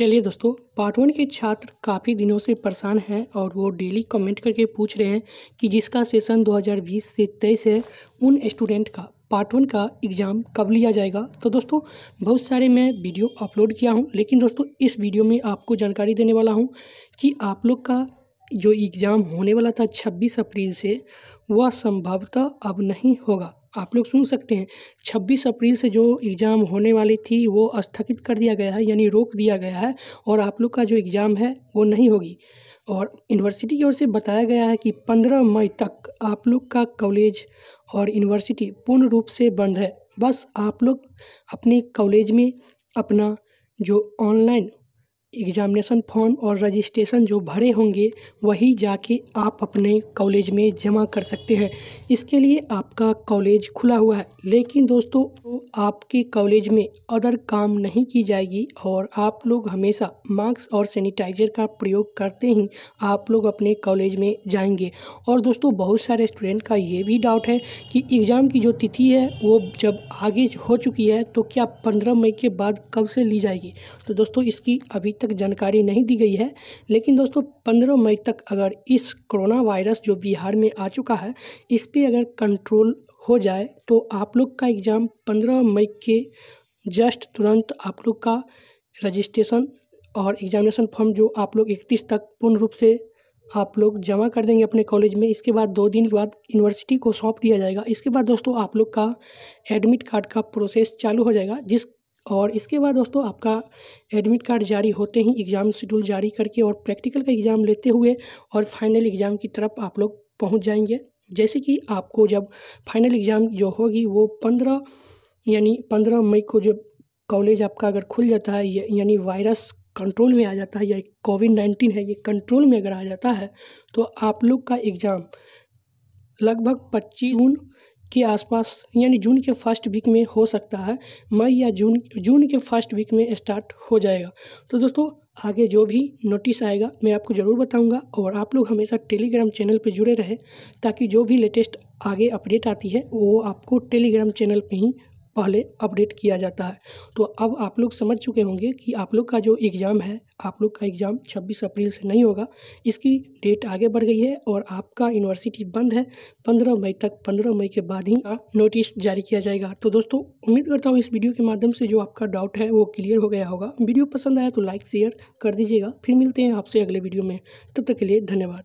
चलिए दोस्तों part one के छात्र काफ़ी दिनों से परेशान हैं और वो डेली कमेंट करके पूछ रहे हैं कि जिसका सेशन 2020 से तेईस है उन स्टूडेंट का पार्ट वन का एग्ज़ाम कब लिया जाएगा तो दोस्तों बहुत सारे मैं वीडियो अपलोड किया हूं लेकिन दोस्तों इस वीडियो में आपको जानकारी देने वाला हूं कि आप लोग का जो एग्ज़ाम होने वाला था छब्बीस अप्रैल से वह संभवतः अब नहीं होगा आप लोग सुन सकते हैं 26 अप्रैल से जो एग्ज़ाम होने वाली थी वो स्थगित कर दिया गया है यानी रोक दिया गया है और आप लोग का जो एग्ज़ाम है वो नहीं होगी और यूनिवर्सिटी की ओर से बताया गया है कि 15 मई तक आप लोग का कॉलेज और यूनिवर्सिटी पूर्ण रूप से बंद है बस आप लोग अपने कॉलेज में अपना जो ऑनलाइन एग्जामिनेशन फॉर्म और रजिस्ट्रेशन जो भरे होंगे वही जाके आप अपने कॉलेज में जमा कर सकते हैं इसके लिए आपका कॉलेज खुला हुआ है लेकिन दोस्तों आपके कॉलेज में अदर काम नहीं की जाएगी और आप लोग हमेशा मास्क और सैनिटाइजर का प्रयोग करते ही आप लोग अपने कॉलेज में जाएंगे और दोस्तों बहुत सारे स्टूडेंट का ये भी डाउट है कि एग्ज़ाम की जो तिथि है वो जब आगे हो चुकी है तो क्या पंद्रह मई के बाद कब से ली जाएगी तो दोस्तों इसकी अभी तक जानकारी नहीं दी गई है लेकिन दोस्तों पंद्रह मई तक अगर इस कोरोना वायरस जो बिहार में आ चुका है इस पर अगर कंट्रोल हो जाए तो आप लोग का एग्ज़ाम पंद्रह मई के जस्ट तुरंत आप लोग का रजिस्ट्रेशन और एग्जामिनेशन फॉर्म जो आप लोग इकतीस तक पूर्ण रूप से आप लोग जमा कर देंगे अपने कॉलेज में इसके बाद दो दिन के बाद यूनिवर्सिटी को सौंप दिया जाएगा इसके बाद दोस्तों आप लोग का एडमिट कार्ड का प्रोसेस चालू हो जाएगा जिस और इसके बाद दोस्तों आपका एडमिट कार्ड जारी होते ही एग्ज़ाम शेड्यूल जारी करके और प्रैक्टिकल का एग्ज़ाम लेते हुए और फाइनल एग्ज़ाम की तरफ आप लोग पहुंच जाएंगे जैसे कि आपको जब फाइनल एग्ज़ाम जो होगी वो पंद्रह यानी पंद्रह मई को जब कॉलेज आपका अगर खुल जाता है यानी वायरस कंट्रोल में आ जाता है या कोविड नाइन्टीन है ये कंट्रोल में अगर आ जाता है तो आप लोग का एग्ज़ाम लगभग पच्चीस जून के आसपास यानी जून के फर्स्ट वीक में हो सकता है मई या जून जून के फर्स्ट वीक में स्टार्ट हो जाएगा तो दोस्तों आगे जो भी नोटिस आएगा मैं आपको ज़रूर बताऊंगा और आप लोग हमेशा टेलीग्राम चैनल पर जुड़े रहे ताकि जो भी लेटेस्ट आगे अपडेट आती है वो आपको टेलीग्राम चैनल पर ही पहले अपडेट किया जाता है तो अब आप लोग समझ चुके होंगे कि आप लोग का जो एग्ज़ाम है आप लोग का एग्ज़ाम 26 अप्रैल से नहीं होगा इसकी डेट आगे बढ़ गई है और आपका यूनिवर्सिटी बंद है 15 मई तक 15 मई के बाद ही नोटिस जारी किया जाएगा तो दोस्तों उम्मीद करता हूँ इस वीडियो के माध्यम से जो आपका डाउट है वो क्लियर हो गया होगा वीडियो पसंद आया तो लाइक शेयर कर दीजिएगा फिर मिलते हैं आपसे अगले वीडियो में तब तक के लिए धन्यवाद